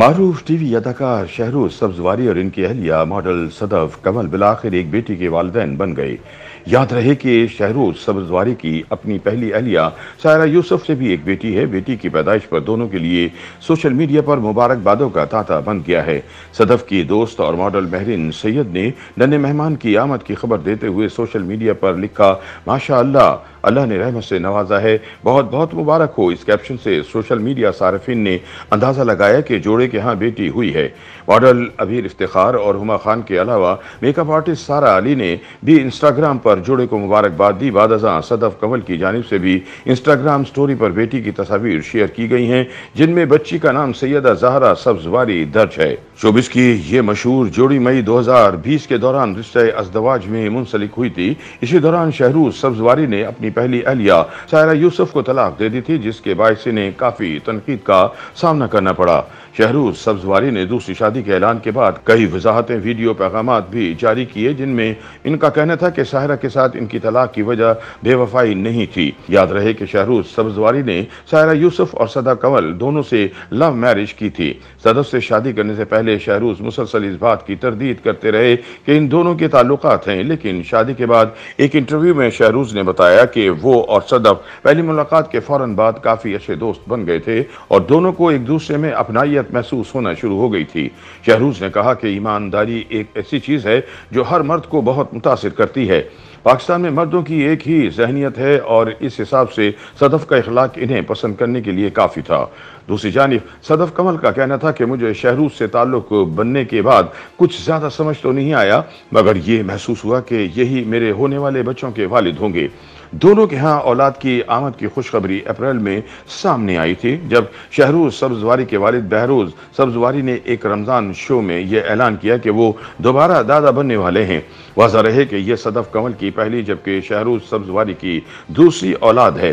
मारूफ TV अदाकार शहरोज सब्जवारी और इनकी अहलिया मॉडल सदफ कमल बिलाखिर एक बेटी के वालदेन बन गए याद रहे कि शहरोज सब्जवारी की अपनी पहली अहलिया सायरा यूसुफ से भी एक बेटी है बेटी की पैदाइश पर दोनों के लिए सोशल मीडिया पर मुबारकबादों का तांता बन गया है सदफ की दोस्त और मॉडल महरीन सैयद ने नन्हे मेहमान की आमद की खबर देते हुए सोशल मीडिया पर लिखा माशा अल्लाह अल्लाह ने रहमत से नवाजा है बहुत बहुत मुबारक हो इस कैप्शन से सोशल मीडिया सार्फिन ने अंदाज़ा लगाया कि जोड़े के यहाँ बेटी हुई है मॉडल अबीर इफ्तार और हुमा खान के अलावा मेकअप आर्टिस्ट सारा अली ने भी इंस्टाग्राम पर पर जोड़े को मुबारकबाद दी बाद सदफ कंवल की जानब से भी इंस्टाग्राम स्टोरी पर बेटी की तस्वीर शेयर की गई हैं जिनमें बच्ची का नाम सैदा जहरा सब्जवारी दर्ज है शोबिस की ये मशहूर जोड़ी मई 2020 के दौरान रिश्ते अजदवाज में मुंसलिक हुई थी इसी दौरान शहरूज सब्जवारी ने अपनी पहली अहलिया सायरा यूसुफ को तलाक दे दी थी जिसके बायस इन्हें काफ़ी तनकीद का सामना करना पड़ा शहरूज सब्जवारी ने दूसरी शादी के ऐलान के बाद कई वजाहतें वीडियो पैगाम भी जारी किए जिनमें इनका कहना था कि सायरा के साथ इनकी तलाक की वजह बेवफाई नहीं थी याद रहे कि शहरूज सब्जवारी ने सायरा यूसुफ और सदा कंवल दोनों से लव मैरिज की थी सदस्य शादी करने से पहले अकील शाहरूस मुसलसल इस बात की तरदीद करते रहे कि इन दोनों के ताल्लुक हैं लेकिन शादी के बाद एक इंटरव्यू में शहरूज ने बताया कि वो और सदफ पहली मुलाकात के फौरन बाद काफ़ी अच्छे दोस्त बन गए थे और दोनों को एक दूसरे में अपनाइत महसूस होना शुरू हो गई थी शहरूज ने कहा कि ईमानदारी एक ऐसी चीज़ है जो हर मर्द को बहुत मुतासर करती है पाकिस्तान में मर्दों की एक ही जहनीत है और इस हिसाब से सदफ का इखलाक इन्हें पसंद करने के लिए काफ़ी था दूसरी जानब सदफ कमल का कहना था कि मुझे शहरूज से ताल्लुक़ बनने के बाद कुछ ज़्यादा समझ तो नहीं आया मगर ये महसूस हुआ कि यही मेरे होने वाले बच्चों के वालिद होंगे दोनों के यहाँ औलाद की आमद की खुशखबरी अप्रैल में सामने आई थी जब शहरूज सब्जवारी के वालिद बहरूज सब्जवारी ने एक रमज़ान शो में यह ऐलान किया कि वो दोबारा दादा बनने वाले हैं वाजा रहे कि यह सदफ कमल की पहली जबकि शहरूज सब्जवारी की दूसरी औलाद है